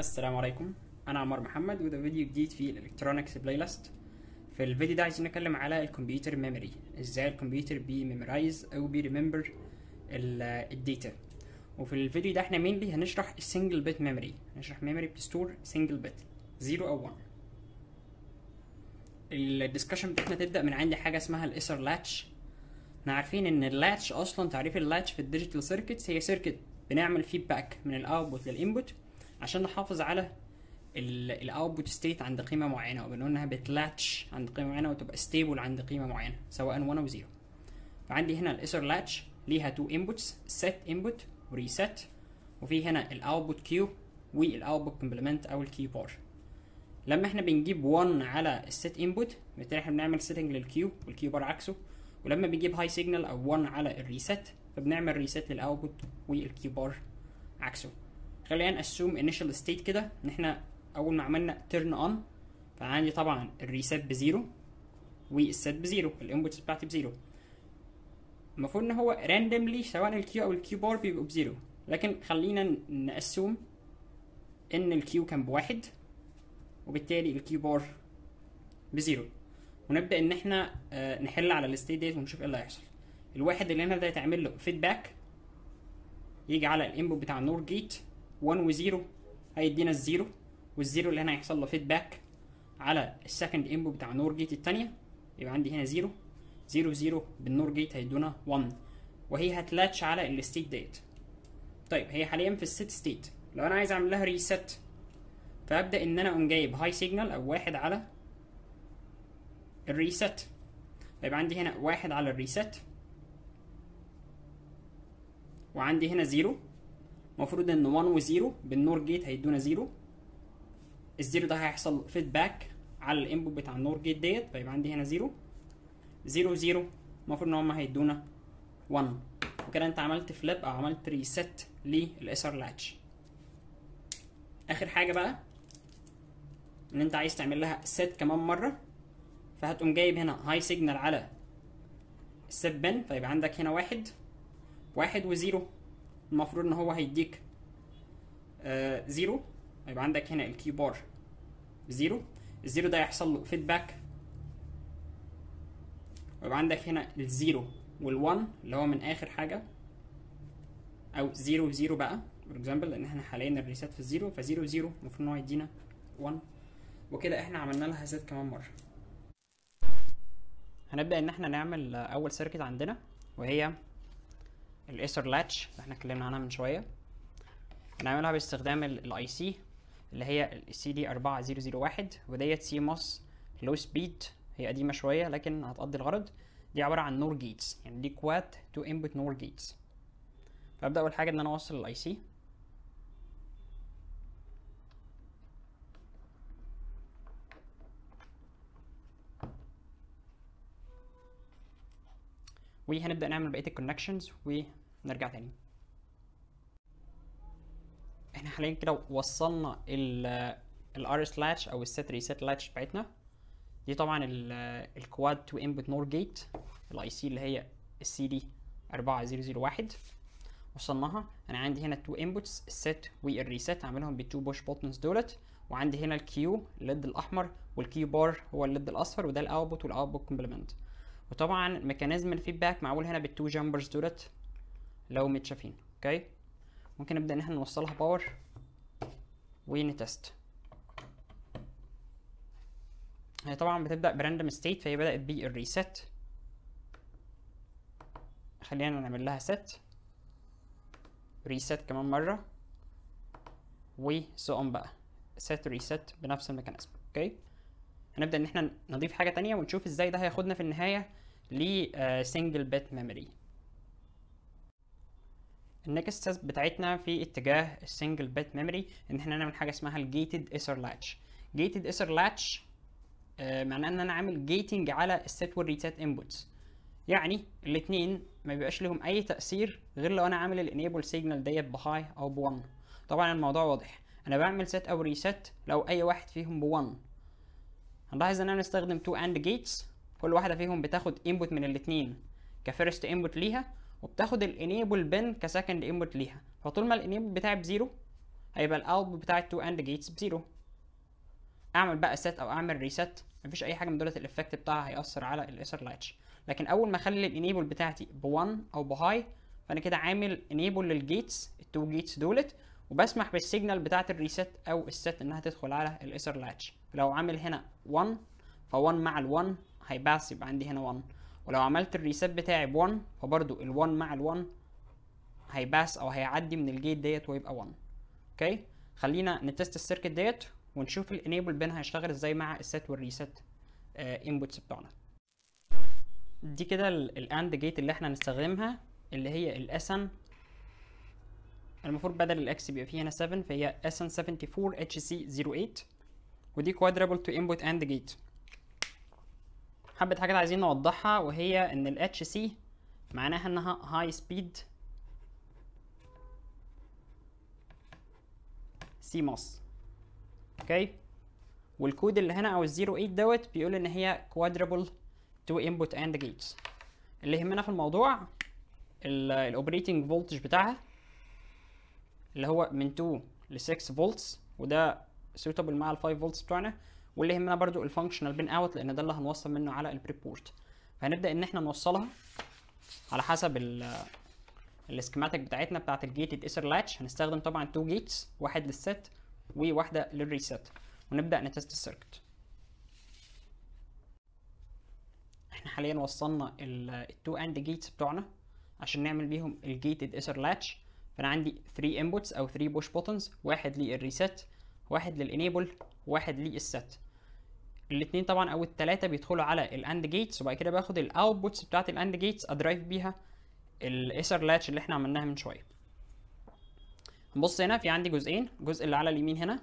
السلام عليكم انا عمار محمد وده فيديو جديد في الالكترونكس بلاي ليست في الفيديو ده عايزين نتكلم على الكمبيوتر ميموري ازاي الكمبيوتر بيميمورايز او بيريمبر الداتا وفي الفيديو ده احنا بي هنشرح السنجل بت ميموري هنشرح ميموري بتستور سنجل بت 0 او 1 الدسكشن بتاعتنا تبدا من عندي حاجه اسمها الاسر لاتش احنا عارفين ان اللاتش اصلا تعريف اللاتش في الديجيتال سيركتس هي سيركت بنعمل فيدباك من الاوتبوت للانبوت عشان نحافظ على الاوتبوت ستيت عند قيمه معينه وبنقول انها بتلاتش عند قيمه معينه وتبقى ستيبل عند قيمه معينه سواء 1 او 0 فعندي هنا الاسر لاتش ليها تو انبوتس set input reset وفي هنا الاوتبوت كيو والاوتبوت كومبلمنت او الكي بار لما احنا بنجيب 1 على السيت انبوت بالتالي احنا بنعمل سيتنج للكيو والكيو بار عكسه ولما بنجيب هاي سيجنال او 1 على الريسيت فبنعمل ريسيت للاوتبوت والكي بار عكسه خلينا نأسوم initial state كده ان احنا اول ما عملنا turn on فعندي طبعا الريسيت بزيرو 0 بزيرو الانبوتس بتاعتي بزيرو المفروض ان هو randomly سواء الكيو او الكيو بار بيبقوا بزيرو لكن خلينا نأسوم ان الكيو كان بواحد وبالتالي الكيو بار بزيرو ونبدا ان احنا آه، نحل على الستيت ديت ونشوف ايه اللي هيحصل الواحد اللي هنا ده يتعمل له فيدباك يجي على الانبوت بتاع النور جيت 1 و0 هيدينا الزيرو والزيرو اللي هنا هيحصل له فيدباك على السكند انبوت بتاع النور جيت الثانيه يبقى عندي هنا زيرو زيرو زيرو بالنور جيت هيدونا 1 وهي هتلاتش على الستيت ديت طيب هي حاليا في الست ستيت لو انا عايز اعمل لها ريست فابدا ان انا اقوم جايب هاي سيجنال او واحد على الريست فيبقى عندي هنا واحد على الريست وعندي هنا زيرو المفروض ان 1 و0 بالنور جيت هيدونا 0 الزيرو ده هيحصل فيدباك على الانبوت بتاع النور جيت ديت فيبقى عندي هنا 0 0 0 المفروض ان هم هيدونا 1 وكده انت عملت فليب او عملت ريست للاس ار لاتش اخر حاجه بقى ان انت عايز تعمل لها سيت كمان مره فهتقوم جايب هنا هاي سيجنال على السيت بن فيبقى عندك هنا واحد واحد وزيرو المفروض ان هو هيديك زيرو آه، هيبقى عندك هنا الكي بار زيرو الزيرو ده هيحصل له فيدباك ويبقى عندك هنا الزيرو وال1 اللي هو من اخر حاجه او زيرو زيرو بقى فور اكزامبل لان احنا حاليا الريسيت في الزيرو فزيرو زيرو المفروض ان هو يدينا 1 وكده احنا عملنا لها سيت كمان مره هنبدا ان احنا نعمل اول سيركت عندنا وهي الايسر لاتش اللي احنا اتكلمنا عنها من شويه بنعملها باستخدام الاي سي اللي هي السي دي 4001 وديت سي موس لو سبيد هي قديمه شويه لكن هتقضي الغرض دي عباره عن نور جيتس يعني دي كوات تو انبوت نور جيتس فابدا اول حاجه ان انا اوصل الاي سي وهنبدا نعمل بقيه الكونكشنز ونرجع تاني احنا حاليا كده وصلنا الار سلاتش او set ريسيت لاتش بتاعتنا دي طبعا الكواد 2 انبوت نور جيت الاي سي اللي هي السي دي 4001 وصلناها انا عندي هنا التو انبوتس السيت والريسيت هعملهم بالتو بوش بوتنز دولت وعندي هنا الكيو الليد الاحمر والكيو بار هو الليد الاصفر وده الاوتبوت والاوتبوت كومبلمنت وطبعا ميكانيزم الفيدباك معمول هنا بالتو جامبرز دولت لو متشافين اوكي ممكن نبدا ان احنا نوصلها باور ونتست هي طبعا بتبدا براندوم ستيت فهي بدات بالريسيت خلينا نعمل لها ست ريسيت كمان مره وسو اون بقى ست ريسيت بنفس الميكانيزم اوكي هنبدا ان احنا نضيف حاجه تانية ونشوف ازاي ده هياخدنا في النهايه ل آه، single bit memory النكست ستيب بتاعتنا في اتجاه السنجل بت ميموري ان احنا نعمل حاجه اسمها الجيتد ايثر لاتش جيتد ايثر لاتش معناه ان انا عامل جيتنج على السيت والريسيت انبوتس يعني الاثنين ما بيبقاش لهم اي تاثير غير لو انا عامل الانيبل سيجنال ديت بهاي او ب1 طبعا الموضوع واضح انا بعمل سيت او ريسيت لو اي واحد فيهم ب1 هنلاحظ ان انا بستخدم 2 اند جيتس كل واحده فيهم بتاخد انبوت من الاثنين كفيرست انبوت ليها وبتاخد الانيبل بن كسكند انبوت ليها فطول ما الانيبل بتاعي بزيرو هيبقى الاوتبوت بتاع التو اند جيتس بزيرو اعمل بقى سيت او اعمل ريسيت مفيش اي حاجه من دولت الايفكت بتاعها هيأثر على الاثر لاتش لكن اول ما اخلي الانيبل بتاعتي ب1 او بهاي فانا كده عامل انيبل للجيتس التو جيتس دولت وبسمح بالسيجنال بتاعت الريسيت او السيت انها تدخل على الاثر لاتش لو عامل هنا 1 ف1 مع ال1 هيباس يبقى عندي هنا 1 ولو عملت الريسيت بتاعي ب 1 فبرضو ال 1 مع ال 1 هيباس او هيعدي من الجيت ديت ويبقى 1 اوكي خلينا نتست السيركت ديت ونشوف الانيبل بين هيشتغل ازاي مع السيت والريسيت انبوتس بتوعنا دي كده الاند جيت اللي احنا هنستخدمها اللي هي الاسن المفروض بدل الاكس بيبقى فيه هنا 7 فهي اسن 74 اتش سي 08 ودي كوادرابل تو انبوت اند جيت حبة حاجات عايزين نوضحها وهي ان ال HC معناها انها high speed CMOS اوكي والكود اللي هنا او ال 08 دوت بيقول ان هي quadruple تو input and gates اللي يهمنا في الموضوع الاوبريتنج فولتج بتاعها اللي هو من 2 ل 6 فولتس وده سوتابل مع ال 5 فولتس بتوعنا واللي يهمنا برضو الفانكشنال بين اوت لان ده اللي هنوصل منه على البريبورت فهنبدا ان احنا نوصلها على حسب السكيماتيك بتاعتنا بتاعت الجيتد ايثر لاتش هنستخدم طبعا تو جيتس واحد للست وواحده للريسيت ونبدا نتست السيركت احنا حاليا وصلنا التو اند جيتس بتوعنا عشان نعمل بيهم الجيتد ايثر لاتش فانا عندي 3 انبوتس او 3 بوش بوتنز واحد للريسيت واحد للانيبل واحد للست الاثنين طبعا او الثلاثه بيدخلوا على الاند جيتس وبعد كده باخد الاوتبوتس بتاعت الاند جيتس ادرايف بيها الايثر لاتش اللي احنا عملناها من شويه نبص هنا في عندي جزئين الجزء اللي على اليمين هنا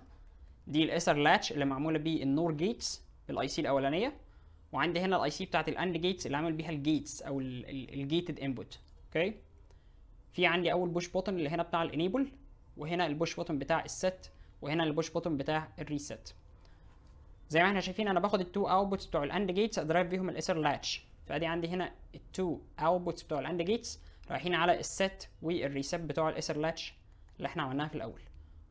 دي الايثر لاتش اللي معموله بيه النور جيتس الاي سي الاولانيه وعندي هنا الاي سي بتاعت الاند جيتس اللي عامل بيها الجيتس او الجيتد انبوت اوكي في عندي اول بوش بوتن اللي هنا بتاع الانيبل وهنا البوش بوتن بتاع السيت وهنا البوش بوتن بتاع الريسيت زي ما احنا شايفين انا باخد التو اوتبوتس بتوع الاند جيتس ادرايف بيهم الايثر لاتش فادي عندي هنا التو اوتبوتس بتوع الاند جيتس رايحين على السيت والريسيب بتوع الايثر لاتش اللي احنا عملناها في الاول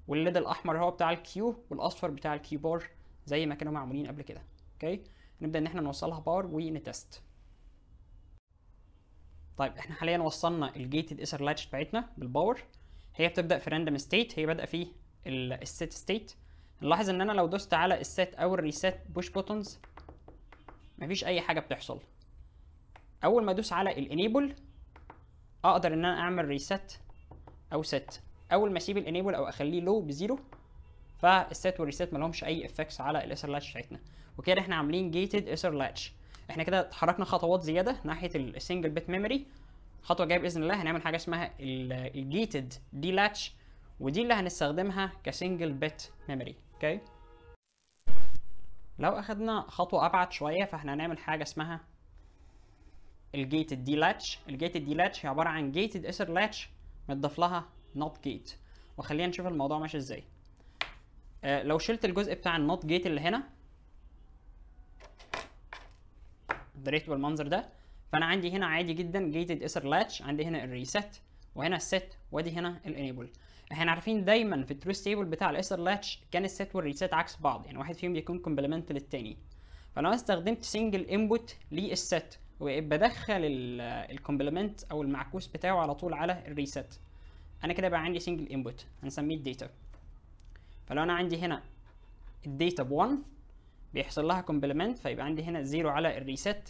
والليد الاحمر هو بتاع الكيو والاصفر بتاع الكيبور زي ما كانوا معمولين قبل كده اوكي نبدا ان احنا نوصلها باور ونتست طيب احنا حاليا وصلنا الجيتد ايثر لاتش بتاعتنا بالباور هي بتبدا في راندوم ستيت هي بادئه في الست ستيت نلاحظ ان انا لو دوست على السيت او الريسيت بوش بوتونز مفيش اي حاجه بتحصل اول ما ادوس على الانيبل اقدر ان انا اعمل ريسيت او سيت اول ما اسيب الانيبل او اخليه لو بزيرو فالسيت والريسيت مالهمش اي افكتس على الاثر لاتش بتاعتنا وكده احنا عاملين جيتد اثر لاتش احنا كده اتحركنا خطوات زياده ناحيه السنجل بيت ميموري خطوه جايه باذن الله هنعمل حاجه اسمها الجيتد دي لاتش ودي اللي هنستخدمها كسنجل بيت ميموري اوكي لو اخدنا خطوه ابعد شويه فاحنا هنعمل حاجه اسمها الجيتد دي لاتش الجيتد دي لاتش هي عباره عن جيتد اسر لاتش متضاف لها نوت جيت وخلينا نشوف الموضوع ماشي ازاي آه لو شلت الجزء بتاع النوت جيت اللي هنا دريت بالمنظر ده فانا عندي هنا عادي جدا جيتد اسر لاتش عندي هنا الريسيت وهنا السيت وادي هنا الانيبل احنا عارفين دايما في التروث تيبل بتاع الاسر لاتش كان السيت والريسيت عكس بعض يعني واحد فيهم بيكون كومبلمنت للتاني فلو انا استخدمت سنجل انبوت للسيت وبدخل الكومبلمنت او المعكوس بتاعه على طول على الريسيت انا كده بقى عندي سنجل انبوت هنسميه الداتا فلو انا عندي هنا الداتا ب 1 بيحصل لها كومبلمنت فيبقى عندي هنا 0 على الريسيت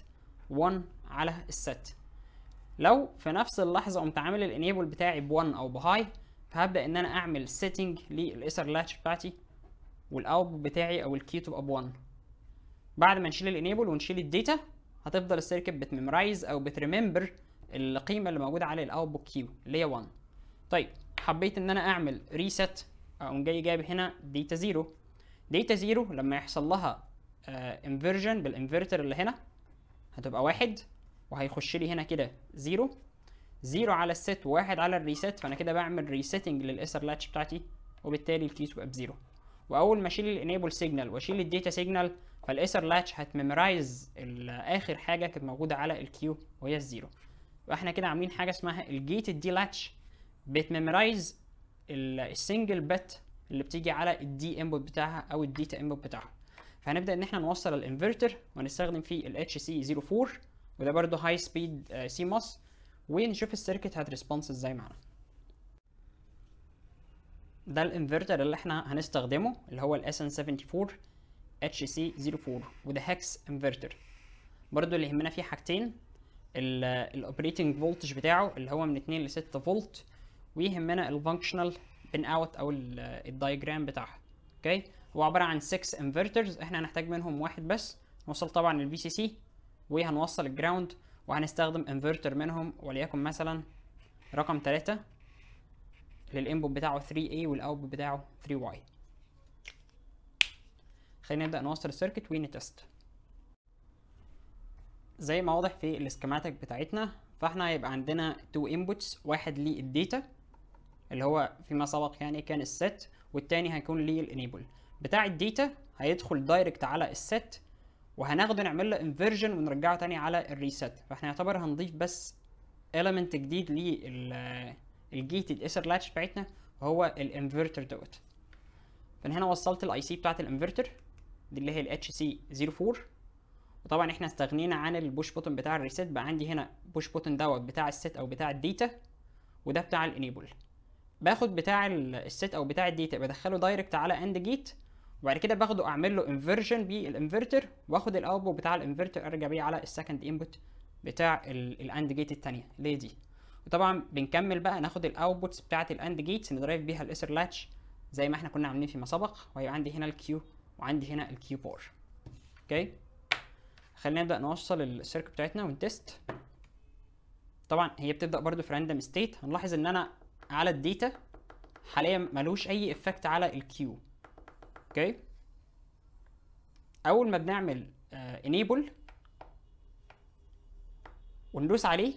1 على السيت لو في نفس اللحظه قمت عامل الانيبل بتاعي ب 1 او بهاي فهبدا ان انا اعمل سيتنج للاسر لاتش بتاعتي والاوتبوت بتاعي او الكي تبقى ب1 بعد ما نشيل الانيبل ونشيل الداتا هتفضل السيركت بتميمرايز او بتريمبر القيمه اللي موجوده على الاوتبوت كيو اللي هي 1 طيب حبيت ان انا اعمل ريست اقوم جاي جايب هنا داتا 0 داتا 0 لما يحصل لها انفرجن آه، بالانفرتر اللي هنا هتبقى واحد وهيخش لي هنا كده 0 0 على الست و1 على الريست فانا كده بعمل ريسيتنج للاسر لاتش بتاعتي وبالتالي الكيس تبقى بزيرو واول ما اشيل الانيبل سيجنال واشيل الداتا سيجنال فالاسر لاتش هتميمرايز اخر حاجه كانت موجوده على الكيو وهي الزيرو واحنا كده عاملين حاجه اسمها الجيت دي لاتش بتميمرايز السنجل بت اللي بتيجي على الدي انبوت بتاعها او الديتا انبوت بتاعها فهنبدا ان احنا نوصل الانفرتر ونستخدم فيه الاتش سي 04 وده برده هاي سبيد سي ماس ونشوف السيركت هتريسبونس ازاي معانا ده الانفرتر اللي احنا هنستخدمه اللي هو الاس ان 74 اتش سي 04 وده هكس انفرتر برضو اللي يهمنا فيه حاجتين الاوبريتنج فولتج بتاعه اللي هو من 2 ل 6 فولت ويهمنا الفانكشنال بن اوت او الدايجرام بتاعها اوكي هو عباره عن 6 انفرترز احنا هنحتاج منهم واحد بس نوصل طبعا للفي سي سي وهنوصل الجراوند وهنستخدم انفرتر منهم وليكن مثلا رقم 3 للانبوت بتاعه 3A والاوتبوت بتاعه 3Y خلينا نبدأ نوصل السيركت ونتست زي ما واضح في الاسكيماتيك بتاعتنا فاحنا هيبقى عندنا تو انبوتس واحد للداتا اللي هو فيما سبق يعني كان الست والتاني هيكون للانيبل بتاع الديتا هيدخل دايركت على الست وهناخده نعمل له انفيرجن ونرجعه تاني على الريسيت فاحنا يعتبر هنضيف بس element جديد للجيت الاثر لاتش بتاعتنا وهو الانفرتر دوت فانا هنا وصلت الاي سي بتاعت الانفرتر دي اللي هي الاتش سي 04 وطبعا احنا استغنينا عن البوش بوتن بتاع الريسيت بقى عندي هنا بوش بوتن دوت بتاع السيت او بتاع الديتا وده بتاع الانيبل باخد بتاع الست او بتاع الديتا بدخله دايركت على اند جيت وبعد كده باخده اعمل له انفرجن بالانفرتر واخد الاوتبوت بتاع الانفرتر ارجع بيه على السكند انبوت بتاع الاند جيت الثانيه اللي هي دي وطبعا بنكمل بقى ناخد الاوتبوتس بتاعه الاند جيت ندرايف بيها الاثر لاتش زي ما احنا كنا عاملين فيما سبق وهيبقى عندي هنا الكيو وعندي هنا الكيو بور اوكي خلينا نبدا نوصل السيركت بتاعتنا ونتست طبعا هي بتبدا برده في راندوم ستيت هنلاحظ ان انا على الديتا حاليا ملوش اي افكت على الكيو اوكي اول ما بنعمل انيبل آه، وندوس عليه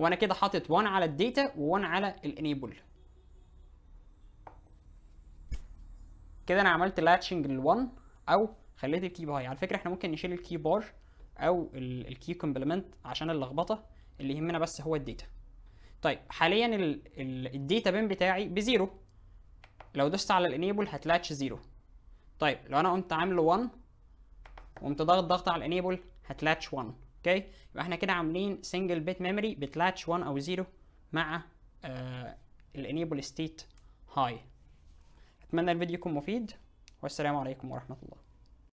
هو انا كده حاطط 1 على الداتا و1 على الانيبل كده انا عملت لاتشنج لل1 او خليت الكي باي على فكره احنا ممكن نشيل الكي بار او الكي كومبلمنت عشان اللخبطه اللي يهمنا بس هو الداتا طيب حاليا الداتا بين بتاعي بزيرو لو دوست على الانيبل هتلاقي اتش 0 طيب لو انا قمت عامله 1 وقمت ضاغط ضغط على الانيبل هتلاتش 1 اوكي يبقى احنا كده عاملين سنجل بيت ميموري بتلاتش 1 او 0 مع آه الانيبل ستيت هاي اتمنى الفيديو يكون مفيد والسلام عليكم ورحمه الله